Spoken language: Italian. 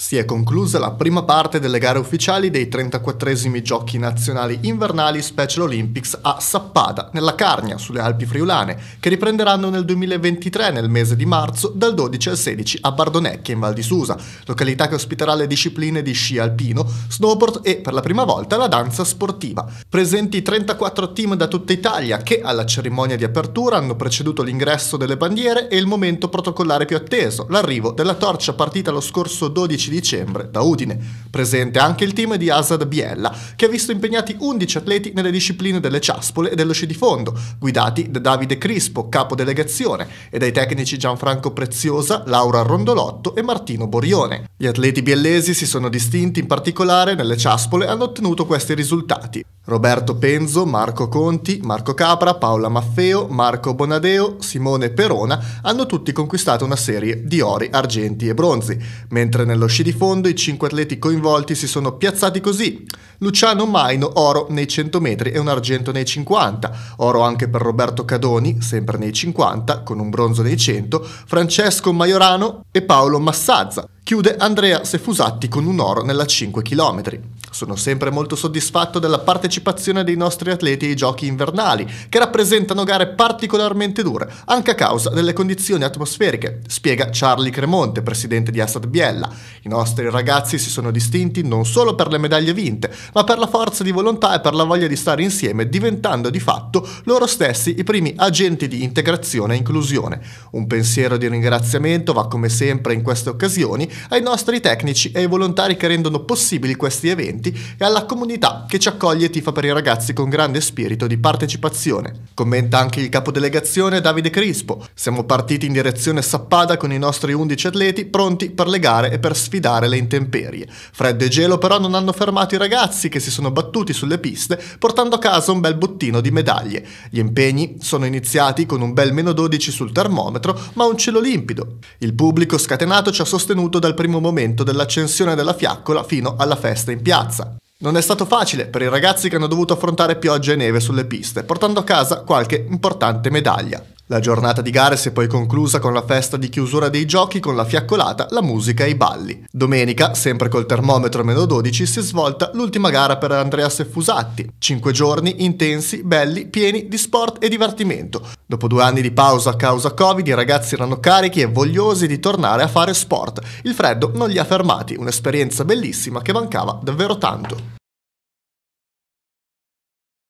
Si è conclusa la prima parte delle gare ufficiali dei 34 esimi Giochi Nazionali Invernali Special Olympics a Sappada, nella Carnia, sulle Alpi Friulane, che riprenderanno nel 2023, nel mese di marzo, dal 12 al 16 a Bardonecchia, in Val di Susa, località che ospiterà le discipline di sci alpino, snowboard e, per la prima volta, la danza sportiva. Presenti 34 team da tutta Italia che, alla cerimonia di apertura, hanno preceduto l'ingresso delle bandiere e il momento protocollare più atteso, l'arrivo della torcia partita lo scorso 12 16 dicembre da Udine. Presente anche il team di Asad Biella, che ha visto impegnati 11 atleti nelle discipline delle ciaspole e dello sci di fondo, guidati da Davide Crispo, capo delegazione, e dai tecnici Gianfranco Preziosa, Laura Rondolotto e Martino Borione. Gli atleti biellesi si sono distinti in particolare nelle ciaspole e hanno ottenuto questi risultati. Roberto Penzo, Marco Conti, Marco Capra, Paola Maffeo, Marco Bonadeo, Simone Perona hanno tutti conquistato una serie di ori, argenti e bronzi, mentre nello sci di fondo i cinque atleti coinvolti si sono piazzati così. Luciano Maino oro nei 100 metri e un argento nei 50, oro anche per Roberto Cadoni, sempre nei 50, con un bronzo nei 100, Francesco Maiorano e Paolo Massazza. Chiude Andrea Sefusatti con un oro nella 5 km. Sono sempre molto soddisfatto della partecipazione dei nostri atleti ai giochi invernali, che rappresentano gare particolarmente dure, anche a causa delle condizioni atmosferiche, spiega Charlie Cremonte, presidente di Assad Biella. I nostri ragazzi si sono distinti non solo per le medaglie vinte, ma per la forza di volontà e per la voglia di stare insieme, diventando di fatto loro stessi i primi agenti di integrazione e inclusione. Un pensiero di ringraziamento va come sempre in queste occasioni ai nostri tecnici e ai volontari che rendono possibili questi eventi studenti e alla comunità che ci accoglie e tifa per i ragazzi con grande spirito di partecipazione. Commenta anche il capodelegazione Davide Crispo. Siamo partiti in direzione Sappada con i nostri 11 atleti pronti per le gare e per sfidare le intemperie. Freddo e gelo però non hanno fermato i ragazzi che si sono battuti sulle piste portando a casa un bel bottino di medaglie. Gli impegni sono iniziati con un bel meno 12 sul termometro ma un cielo limpido. Il pubblico scatenato ci ha sostenuto dal primo momento dell'accensione della fiaccola fino alla festa in piazza. Non è stato facile per i ragazzi che hanno dovuto affrontare pioggia e neve sulle piste, portando a casa qualche importante medaglia. La giornata di gare si è poi conclusa con la festa di chiusura dei giochi con la fiaccolata, la musica e i balli. Domenica, sempre col termometro meno 12, si è svolta l'ultima gara per Andreas e Fusatti. Cinque giorni intensi, belli, pieni di sport e divertimento. Dopo due anni di pausa a causa Covid, i ragazzi erano carichi e vogliosi di tornare a fare sport. Il freddo non li ha fermati, un'esperienza bellissima che mancava davvero tanto.